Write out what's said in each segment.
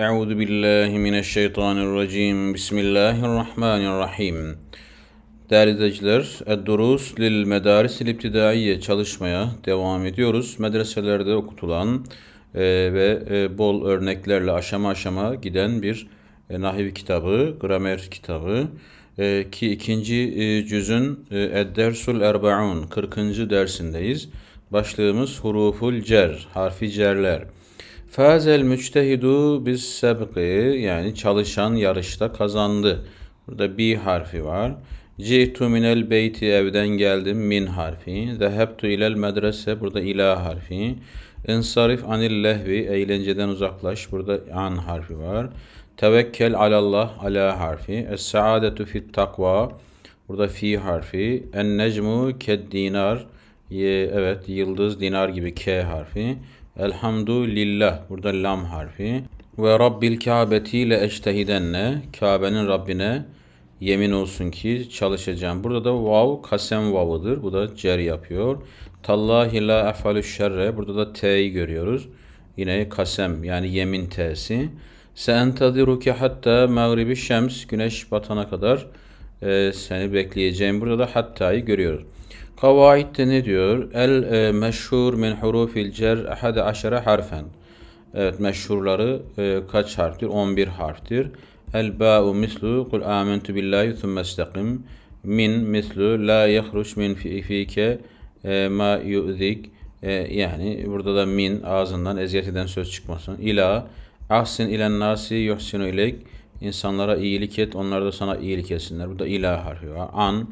أعوذ بالله من الşeytan الرجيم Bismillahirrahmanirrahim Değerli izleyiciler, Durus Lil Medaris İbtidaiye çalışmaya devam ediyoruz. Medreselerde okutulan e, ve e, bol örneklerle aşama aşama giden bir e, nahiv kitabı, gramer kitabı e, ki ikinci e, cüzün e, Eddersul Erbaun 40. dersindeyiz. Başlığımız Huruful Cer, harfi cerler. Fazel Müctehidu biz sebki yani çalışan yarışta kazandı. Burada bi harfi var. Cihtu minel beyti evden geldim min harfi. Zehebtu ilel medrese burada ila harfi. İnsarif anil lehvi eğlenceden uzaklaş burada an harfi var. Tevekkel alallah ala harfi. Es saadetu fit takva burada fi harfi. En necmu ked dinar evet yıldız dinar gibi k harfi. Elhamdülillah. Burada lam harfi. Ve Rabbil Kâbeti le eştehidenle. Kabe'nin Rabbine yemin olsun ki çalışacağım. Burada da vav kasem vavıdır. Bu da cer yapıyor. Tallahi la efalü şerre. Burada da t'yi görüyoruz. Yine kasem yani yemin t'si. Seentadiruke hatta mağribi şems. Güneş batana kadar e, seni bekleyeceğim. Burada da hatta'yı görüyoruz. Kavaid'de ne diyor? El e, meşhur min hurufil cer ahade aşere harfen. Evet meşhurları e, kaç harftir? 11 harftir. El ba'u mislu kul amentu billahi thumme istakim. Min mislu la yehruç min fike e, ma yu'zik. E, yani burada da min ağzından eziyet eden söz çıkmasın. İla ahsin ilen nasi yuhsinu ilek İnsanlara iyilik et, onlar da sana iyilik etsinler. Bu da ilah harfi var. An,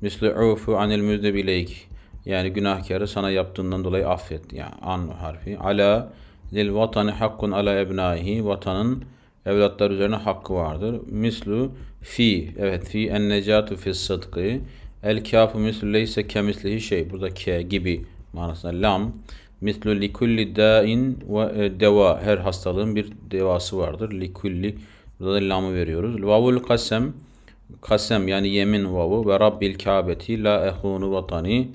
misli ufu anil müzdebileyk. Yani günahkarı sana yaptığından dolayı affet. Yani an harfi. Ala, lil vatani hakkun ala ebnahi, Vatanın evlatlar üzerine hakkı vardır. Mislu fi, evet fi en necatu fi sıdkı. El kâfu mislu leyse kemislihi şey. Burada ke gibi manasında. Lam, mislu likulli dain ve e, deva. Her hastalığın bir devası vardır. Likulli Burada da lamı veriyoruz. Vavul kasem kasem yani yemin vavu ve Rabbil Kâbeti la ehunu vatani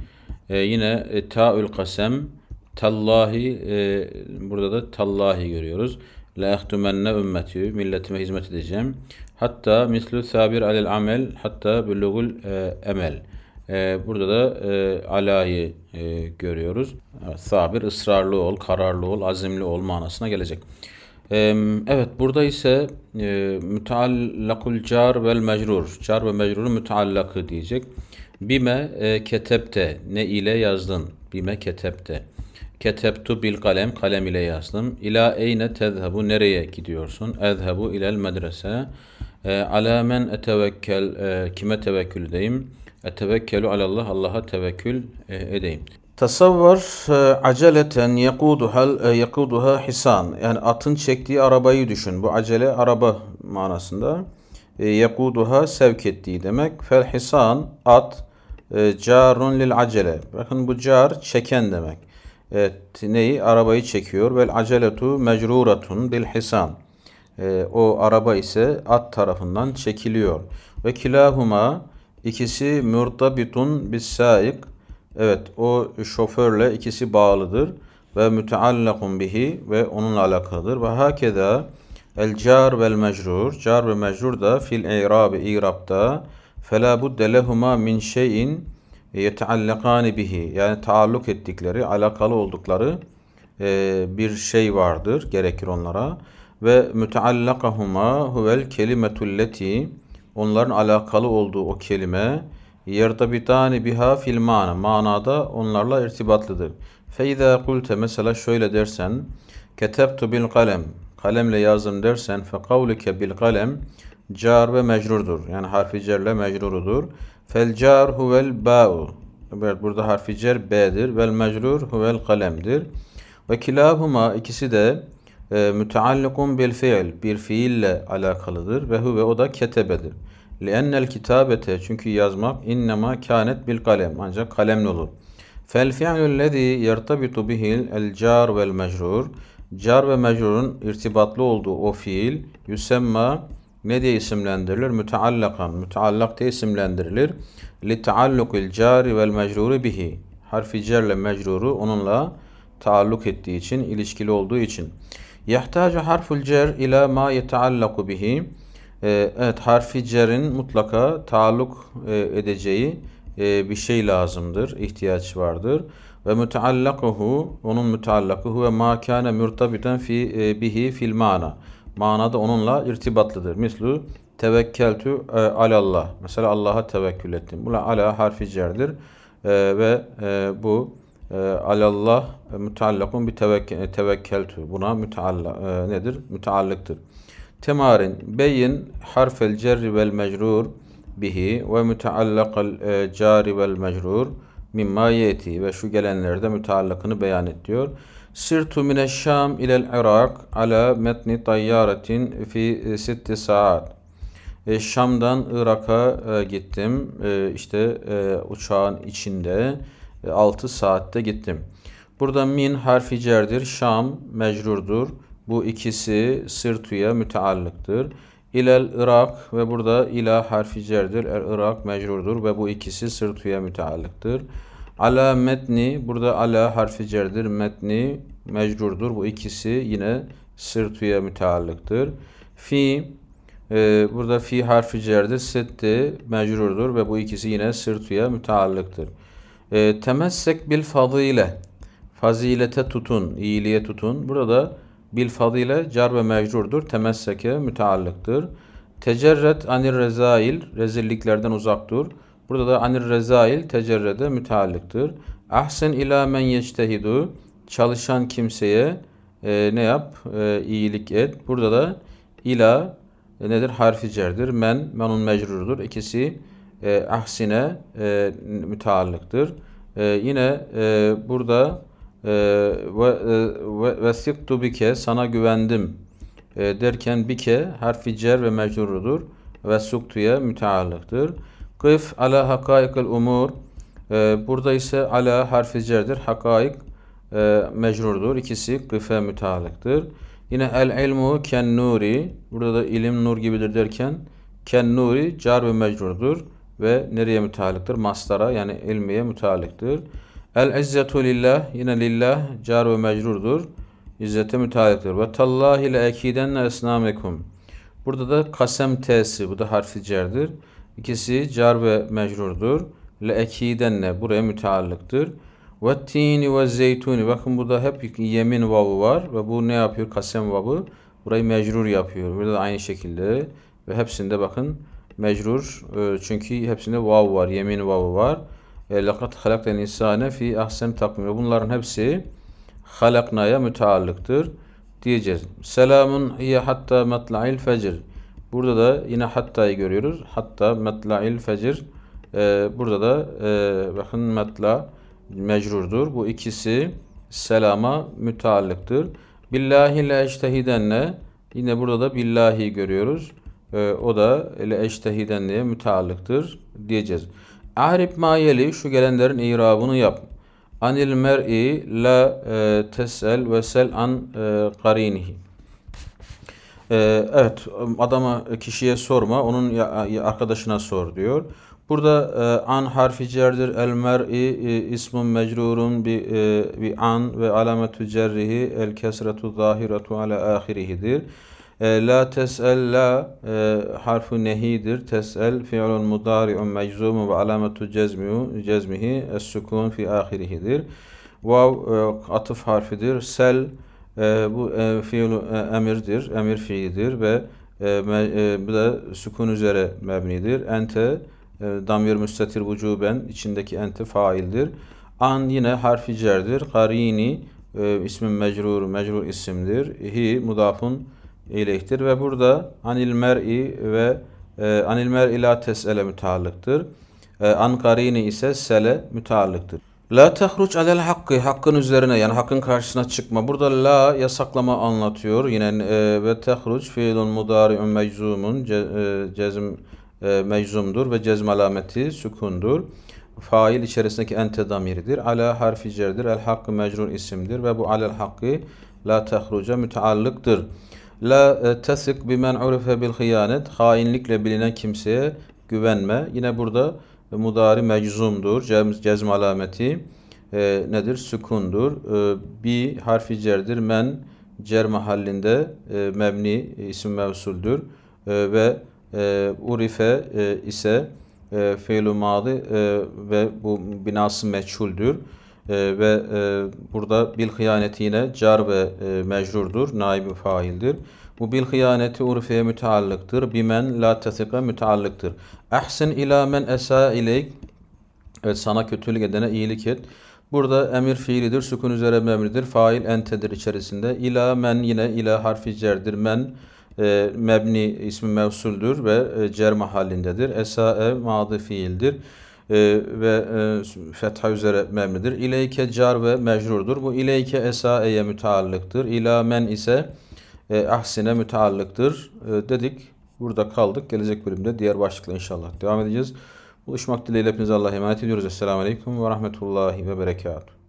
e, yine e, ta'ül kasem tallahi e, burada da tallahi görüyoruz. La ehtumenne ümmeti milletime hizmet edeceğim. Hatta mislü sabir alel amel hatta bulugul e, emel. E, burada da e, alayı e, görüyoruz. Sabir ısrarlı ol, kararlı ol, azimli ol manasına gelecek. Evet burada ise e, müteallakul car vel mecrur. Car ve mecrurun müteallakı diyecek. Bime e, ketepte ne ile yazdın? Bime ketepte. Keteptu bil kalem kalem ile yazdım. İla eyne tezhebu nereye gidiyorsun? Ezhebu ilel medrese. E, ala men etevekkel e, kime tevekkül edeyim? Etevekkelu alallah Allah'a tevekkül e, edeyim. Tasavvur e, aceleten yekuduhal e, yakuduha hisan. Yani atın çektiği arabayı düşün. Bu acele araba manasında. E, yakuduha sevk ettiği demek. Fel hisan at carun lil acele. Bakın bu car çeken demek. Evet, neyi? Arabayı çekiyor. Vel aceletu mecruratun bil hisan. o araba ise at tarafından çekiliyor. Ve kilahuma ikisi murtabitun bis saik Evet o şoförle ikisi bağlıdır ve müteallakun bihi ve onunla alakalıdır. Ve hakeza el car vel mecrur. Car ve mecrur da fil irab irabta, fela budde lehuma min şeyin yeteallakani bihi. Yani taalluk ettikleri, alakalı oldukları e, bir şey vardır. Gerekir onlara. Ve müteallakahuma huvel kelimetulleti. Onların alakalı olduğu o kelime yertabitani biha fil mana manada onlarla irtibatlıdır. Feyza kulte mesela şöyle dersen ketebtu bil kalem kalemle yazdım dersen fe kavlike bil kalem car ve mecrurdur. Yani harfi cerle mecrurudur. Fel car huvel ba'u. Evet burada harfi cer b'dir. Vel mecrur huvel kalemdir. Ve kilahuma ikisi de e, müteallikun bil fiil bir fiille alakalıdır ve huve o da ketebedir. Li'ennel kitabete çünkü yazmak innema kânet bil kalem ancak kalemle olur. Fel fi'lullezî yertabitu bihil el car vel mecrur car ve mecrurun irtibatlı olduğu o fiil yusemma ne diye isimlendirilir? Müteallakan. Müteallak diye isimlendirilir. Li taallukil cari vel mecruri bihi. Harfi cerle mecruru onunla taalluk ettiği için, ilişkili olduğu için. Yahtacu harful cer ila ma yetaallaku bihi. Ee, evet harfi cerin mutlaka taalluk e, edeceği e, bir şey lazımdır, ihtiyaç vardır. Ve müteallakuhu, onun müteallakuhu ve ma kâne mürtabiten fi, e, bihi fil mana. Manada onunla irtibatlıdır. Mislu tevekkeltü e, alallah. Mesela Allah'a tevekkül ettim. Bu ala harfi cerdir. ve bu e, alallah müteallakun bir tevekkeltü. Buna mütealla, nedir? Müteallıktır. Temarin beyin harfel cerri vel mecrur bihi ve müteallakal e, cari vel mecrur mimma yeti ve şu gelenlerde müteallakını beyan et diyor. Sirtu mine Şam ilel Irak ala metni tayyaretin fi e, sitti saat. E, Şam'dan Irak'a e, gittim. E, işte e, uçağın içinde e, 6 saatte gittim. Burada min harfi cerdir. Şam mecrurdur. Bu ikisi sırtuya müteallıktır. İlel Irak ve burada ila harfi cerdir. El Irak mecrurdur ve bu ikisi sırtuya müteallıktır. Ala metni burada ala harfi cerdir. Metni mecrurdur. Bu ikisi yine sırtuya müteallıktır. Fi e, burada fi harfi cerdir. Setti mecrurdur ve bu ikisi yine sırtuya müteallıktır. E, temessek bil fadile fazilete tutun, iyiliğe tutun. Burada Bil fadile car ve mecrurdur. Temesseke müteallıktır. Tecerret anir rezail rezilliklerden uzak dur. Burada da anir rezail tecerrede müteallıktır. Ahsen ila men yeştehidu çalışan kimseye e, ne yap? E, iyilik et. Burada da ila e, nedir? Harfi cerdir. Men, menun mecrurdur. İkisi e, ahsine e, müteallıktır. E, yine e, burada ee, ve e, ve vesiktu bike sana güvendim e, derken bike harfi cer ve mecrurudur ve suktuya müteallıktır. Kıf ala hakaikil umur e, burada ise ala harfi cerdir. Hakaik e, mecrurdur. İkisi kıfe müteallıktır. Yine el ilmu ken nuri burada da ilim nur gibidir derken ken nuri car ve mecrurdur ve nereye müteallıktır? Mastara yani ilmiye müteallıktır. El izzetu lillah yine lillah car ve mecrurdur. İzzete mütaliktir. Ve tallahi le ekidenne esnamekum. Burada da kasem t'si bu da harfi cerdir. İkisi car ve mecrurdur. Le ekidenne buraya müteallıktır. Ve tini ve zeytuni. Bakın burada hep yemin vavu var ve bu ne yapıyor? Kasem vavu Burayı mecrur yapıyor. Burada da aynı şekilde ve hepsinde bakın mecrur e, çünkü hepsinde vav var. Yemin vavu var. لَقَدْ خَلَقْتَ الْاِنْسَانَ fi ahsen takvim. Bunların hepsi halaknaya müteallıktır diyeceğiz. Selamun hiye hatta matla'il fecr. Burada da yine hatta'yı görüyoruz. Hatta matla'il fecr. E, burada da e, bakın matla mecrurdur. Bu ikisi selama müteallıktır. Billahi le eştehidenle yine burada da billahi görüyoruz. E, o da le eştehidenle müteallıktır diyeceğiz. Ahrib mayeli şu gelenlerin irabını yap. Anil mer'i la e, tesel ve sel an e, karinihi. E, evet adama e, kişiye sorma onun arkadaşına sor diyor. Burada an harfi cerdir. El mer'i e, ismun mecrurun bi, bi an ve alametü cerrihi el kesretu zahiretu ala ahirihidir. E, la tes'el la e, harfu nehidir. Tes'el fi'lun mudari'un meczumu ve alametu cezmihu, cezmihi es-sukun fi ahirihidir. Vav e, atıf harfidir. Sel e, bu e, fi'lu e, emirdir, emir fiilidir ve e, me, e, bu da sukun üzere mebnidir. Ente e, damir müstatir vücuben içindeki ente faildir. An yine harfi cerdir. Karini e, ismin mecrur, mecrur isimdir. Hi mudafun ilektir ve burada anil mer'i ve e, anil mer ila tesele müteallıktır. E, an ise sele müteallıktır. La tehruç alel hakkı, hakkın üzerine yani hakkın karşısına çıkma. Burada la yasaklama anlatıyor. Yine e, ve tehruç fiilun mudari'un meczumun ce, e, cezm e, meczumdur ve cezm alameti sükundur. Fail içerisindeki ente damiridir. Ala harfi cerdir. El hakkı mecrur isimdir ve bu alel hakkı la tehruca müteallıktır. La e, tesik bimen urife bil hıyanet. Hainlikle bilinen kimseye güvenme. Yine burada e, mudari meczumdur. Cezm, cezm alameti e, nedir? Sükundur. E, bi harfi cerdir. Men cer mahallinde e, mebni e, isim mevsuldür. E, ve e, urife e, ise e, feylü madı e, ve bu binası meçhuldür. E, ve e, burada bil hıyaneti yine car ve e, mecrurdur, naibi faildir. Bu bil hıyaneti urfiye müteallıktır. Bimen la tesika müteallıktır. Ahsin ila men esa ileyk. Evet sana kötülük edene iyilik et. Burada emir fiilidir, sükun üzere memridir, fail entedir içerisinde. İla men yine ila harfi cerdir. Men e, mebni ismi mevsuldür ve e, cer mahallindedir. Esae madı fiildir e, ve e, fetha üzere memlidir. İleyke car ve mecrurdur. Bu ileyke esaeye müteallıktır. İla men ise e, ahsine müteallıktır e, dedik. Burada kaldık. Gelecek bölümde diğer başlıkla inşallah devam edeceğiz. Buluşmak dileğiyle hepinize Allah'a emanet ediyoruz. Esselamu Aleyküm ve Rahmetullahi ve Berekatuhu.